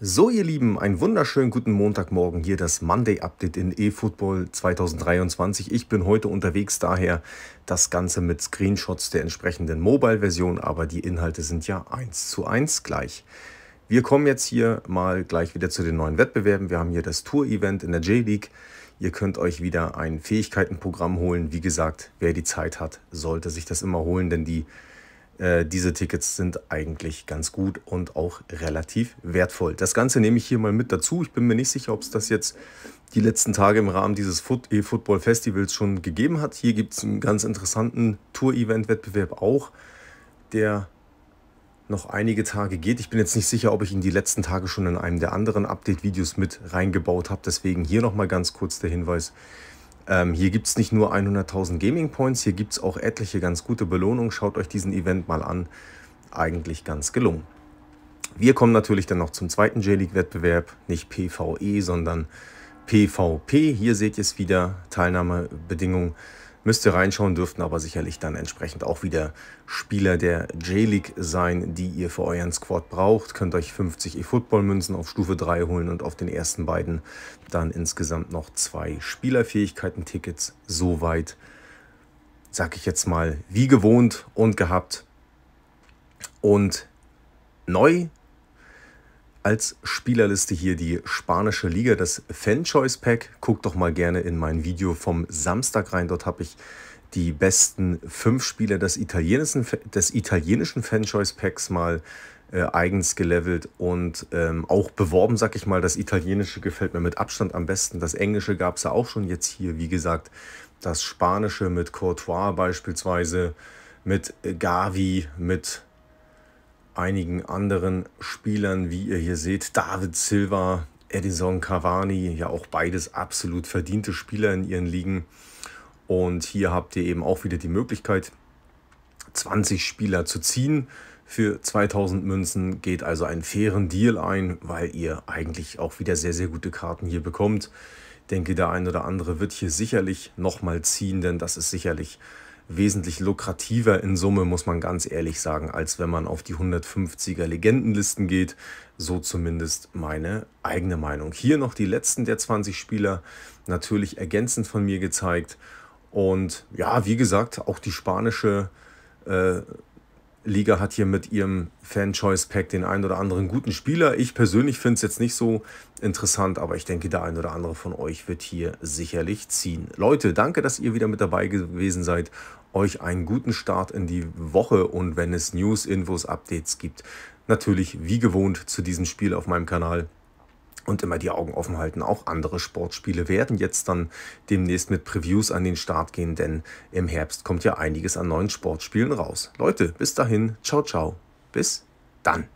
So ihr Lieben, einen wunderschönen guten Montagmorgen. Hier das Monday Update in eFootball 2023. Ich bin heute unterwegs, daher das Ganze mit Screenshots der entsprechenden Mobile-Version, aber die Inhalte sind ja eins zu eins gleich. Wir kommen jetzt hier mal gleich wieder zu den neuen Wettbewerben. Wir haben hier das Tour-Event in der J-League. Ihr könnt euch wieder ein Fähigkeitenprogramm holen. Wie gesagt, wer die Zeit hat, sollte sich das immer holen, denn die äh, diese Tickets sind eigentlich ganz gut und auch relativ wertvoll. Das Ganze nehme ich hier mal mit dazu. Ich bin mir nicht sicher, ob es das jetzt die letzten Tage im Rahmen dieses e Football Festivals schon gegeben hat. Hier gibt es einen ganz interessanten Tour-Event-Wettbewerb auch, der noch einige Tage geht. Ich bin jetzt nicht sicher, ob ich ihn die letzten Tage schon in einem der anderen Update-Videos mit reingebaut habe. Deswegen hier nochmal ganz kurz der Hinweis. Ähm, hier gibt es nicht nur 100.000 Gaming Points, hier gibt es auch etliche ganz gute Belohnungen. Schaut euch diesen Event mal an. Eigentlich ganz gelungen. Wir kommen natürlich dann noch zum zweiten J-League-Wettbewerb, nicht PVE, sondern PvP. Hier seht ihr es wieder, Teilnahmebedingungen Müsst ihr reinschauen, dürften aber sicherlich dann entsprechend auch wieder Spieler der J-League sein, die ihr für euren Squad braucht. Könnt euch 50 E-Football-Münzen auf Stufe 3 holen und auf den ersten beiden dann insgesamt noch zwei Spielerfähigkeiten-Tickets. Soweit, sag ich jetzt mal, wie gewohnt und gehabt. Und neu als Spielerliste hier die spanische Liga, das Fan-Choice Pack. Guckt doch mal gerne in mein Video vom Samstag rein. Dort habe ich die besten fünf Spieler des italienischen, des italienischen Fan-Choice Packs mal äh, eigens gelevelt und ähm, auch beworben, sag ich mal. Das italienische gefällt mir mit Abstand am besten. Das englische gab es ja auch schon jetzt hier, wie gesagt. Das spanische mit Courtois beispielsweise, mit Gavi, mit einigen anderen Spielern, wie ihr hier seht. David Silva, Edison Cavani, ja auch beides absolut verdiente Spieler in ihren Ligen. Und hier habt ihr eben auch wieder die Möglichkeit, 20 Spieler zu ziehen. Für 2000 Münzen geht also einen fairen Deal ein, weil ihr eigentlich auch wieder sehr, sehr gute Karten hier bekommt. Ich denke, der ein oder andere wird hier sicherlich nochmal ziehen, denn das ist sicherlich wesentlich lukrativer in Summe, muss man ganz ehrlich sagen, als wenn man auf die 150er Legendenlisten geht. So zumindest meine eigene Meinung. Hier noch die letzten der 20 Spieler, natürlich ergänzend von mir gezeigt. Und ja, wie gesagt, auch die spanische äh, Liga hat hier mit ihrem Fan-Choice-Pack den einen oder anderen guten Spieler. Ich persönlich finde es jetzt nicht so interessant, aber ich denke, der ein oder andere von euch wird hier sicherlich ziehen. Leute, danke, dass ihr wieder mit dabei gewesen seid. Euch einen guten Start in die Woche und wenn es News, Infos, Updates gibt, natürlich wie gewohnt zu diesem Spiel auf meinem Kanal und immer die Augen offen halten. Auch andere Sportspiele werden jetzt dann demnächst mit Previews an den Start gehen, denn im Herbst kommt ja einiges an neuen Sportspielen raus. Leute, bis dahin, ciao, ciao, bis dann.